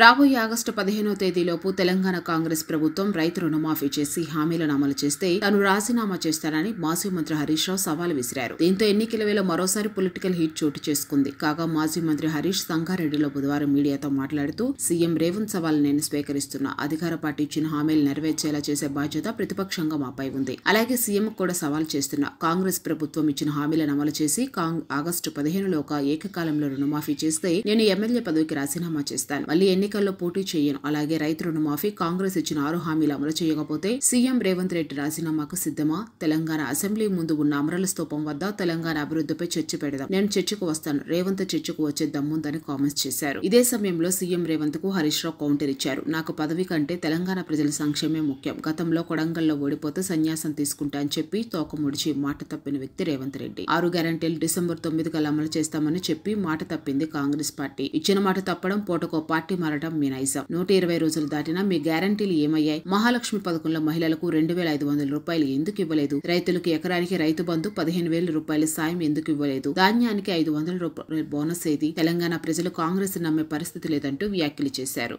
రాబోయే ఆగస్టు పదిహేనో తేదీలోపు తెలంగాణ కాంగ్రెస్ ప్రభుత్వం రైతు రుణమాఫీ చేసి హామీలను అమలు చేస్తే తను రాజీనామా చేస్తానని మాజీ మంత్రి హరీష్ రావు సవాల్ విసిరారు దీంతో ఎన్నికల వేళ మరోసారి పొలిటికల్ హీట్ చోటు చేసుకుంది కాగా మాజీ మంత్రి హరీష్ సంగారెడ్డిలో బుధవారం మీడియాతో మాట్లాడుతూ సీఎం రేవంత్ సవాల్ నేను స్వీకరిస్తున్నా అధికార పార్టీ ఇచ్చిన హామీలు నెరవేర్చేలా చేసే బాధ్యత ప్రతిపక్షంగా మాపై ఉంది అలాగే సీఎం కూడా సవాల్ చేస్తున్నా కాంగ్రెస్ ప్రభుత్వం ఇచ్చిన హామీలను అమలు చేసి ఆగస్టు పదిహేనులో ఒక ఏకకాలంలో రుణమాఫీ చేస్తే నేను ఎమ్మెల్యే పదవికి రాజీనామా చేస్తాను మళ్లీ ఎన్నికల్లో పోటీ చేయను అలాగే రైతు రుణమాఫీ కాంగ్రెస్ ఇచ్చిన ఆరు హామీలు అమలు చేయకపోతే సీఎం రేవంత్ రెడ్డి రాజీనామాకు సిద్ధమా తెలంగాణ అసెంబ్లీ ముందు ఉన్న అమరల స్తూపం వద్ద తెలంగాణ అభివృద్ధిపై చర్చ పెడదాం నేను చర్చకు వస్తాను రేవంత్ చర్చకు వచ్చే దమ్ముందని కామెంట్స్ చేశారు ఇదే సమయంలో సీఎం రేవంత్ కు హరీష్ రావు కౌంటర్ ఇచ్చారు నాకు పదవి కంటే తెలంగాణ ప్రజల సంక్షేమే ముఖ్యం గతంలో కొడంగల్లో ఓడిపోతే సన్యాసం తీసుకుంటా అని చెప్పి తోకముడిచి మాట తప్పిన వ్యక్తి రేవంత్ రెడ్డి ఆరు గ్యారంటీలు డిసెంబర్ తొమ్మిది కల్లా అమలు చేస్తామని చెప్పి మాట తప్పింది కాంగ్రెస్ పార్టీ ఇచ్చిన మాట తప్పడం పోటకో పార్టీ మారటం మీ నైజం నూట ఇరవై రోజులు దాటినా మీ గ్యారంటీలు ఏమయ్యాయి మహాలక్ష్మి పథకంలో మహిళలకు రెండు వేల ఐదు వందల రూపాయలు ఎందుకు ఇవ్వలేదు రైతులకు ఎకరానికి రైతు బంధు పదిహేను వేల రూపాయల సాయం ఎందుకు ఇవ్వలేదు ధాన్యానికి ఐదు వందల రూపాయల బోనస్ ఏది తెలంగాణ ప్రజలు కాంగ్రెస్ నమ్మే పరిస్థితి లేదంటూ వ్యాఖ్యలు చేశారు